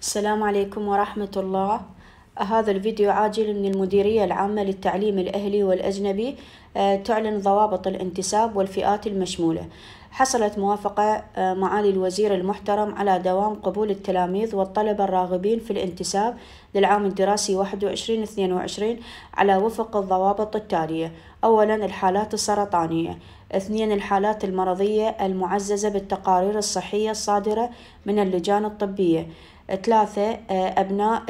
السلام عليكم ورحمة الله هذا الفيديو عاجل من المديرية العامة للتعليم الأهلي والأجنبي آه، تعلن ضوابط الانتساب والفئات المشمولة حصلت موافقة آه، معالي الوزير المحترم على دوام قبول التلاميذ والطلبة الراغبين في الانتساب للعام الدراسي 21-22 على وفق الضوابط التالية أولا الحالات السرطانية اثنين الحالات المرضية المعززة بالتقارير الصحية الصادرة من اللجان الطبية ثلاثة آه، أبناء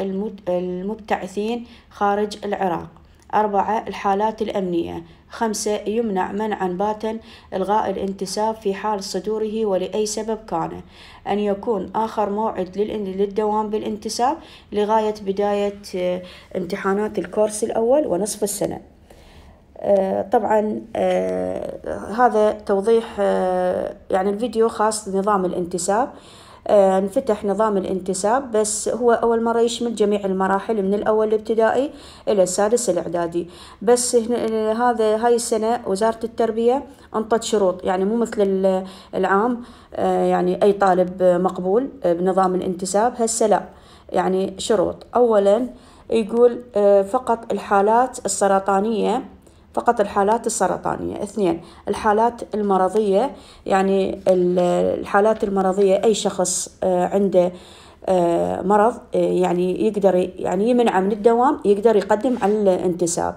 المبتعثين خارج العراق أربعة الحالات الأمنية خمسة يمنع منعا باتا إلغاء الانتساب في حال صدوره ولأي سبب كان أن يكون آخر موعد للدوام بالانتساب لغاية بداية آه، امتحانات الكورس الأول ونصف السنة آه، طبعا هذا توضيح يعني الفيديو خاص بنظام الانتساب آه، انفتح نظام الانتساب بس هو أول مرة يشمل جميع المراحل من الأول الابتدائي إلى السادس الإعدادي بس هذا هاي السنة وزارة التربية أنطت شروط يعني مو مثل العام آه، يعني أي طالب مقبول بنظام الانتساب هسه لا يعني شروط أولا يقول آه، فقط الحالات السرطانية فقط الحالات السرطانية اثنين الحالات المرضية يعني الحالات المرضية أي شخص آه، عنده آه، مرض آه، يعني يقدر يعني يمنع من الدوام يقدر يقدم على الانتساب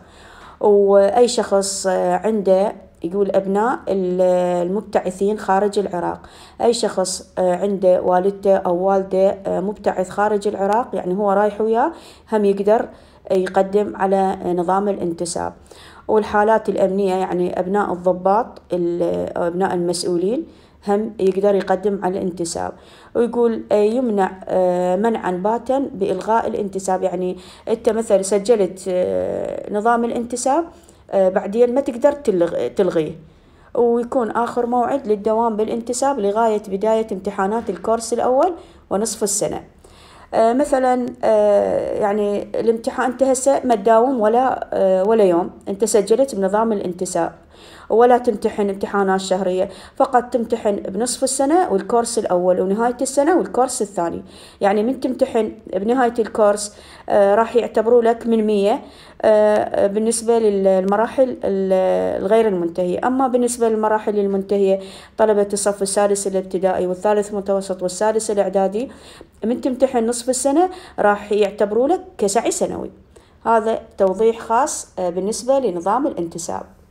وأي شخص عنده يقول أبناء المبتعثين خارج العراق أي شخص آه، عنده والدته أو والده آه، مبتعث خارج العراق يعني هو رايح وياه هم يقدر آه، يقدم على نظام الانتساب والحالات الأمنية يعني أبناء الضباط أو أبناء المسؤولين هم يقدر يقدم على الانتساب ويقول يمنع منعا باتا بإلغاء الانتساب يعني أنت مثلا سجلت نظام الانتساب آه، بعدين ما تقدر تلغيه ويكون آخر موعد للدوام بالانتساب لغاية بداية امتحانات الكورس الأول ونصف السنة آه، مثلا آه، يعني الامتحان انتهى ما تداوم ولا ولا يوم انت سجلت بنظام الانتساب ولا تمتحن امتحانات شهرية فقط تمتحن بنصف السنة والكورس الأول ونهاية السنة والكورس الثاني يعني من تمتحن بنهاية الكورس آه، راح يعتبروا لك من مية آه، بالنسبة للمراحل الغير المنتهية أما بالنسبة للمراحل المنتهية طلبة الصف السادس الابتدائي والثالث متوسط والسادس الإعدادي من تمتحن نصف السنة راح يعتبروا لك كسعي سنوي هذا توضيح خاص آه، بالنسبة لنظام الانتساب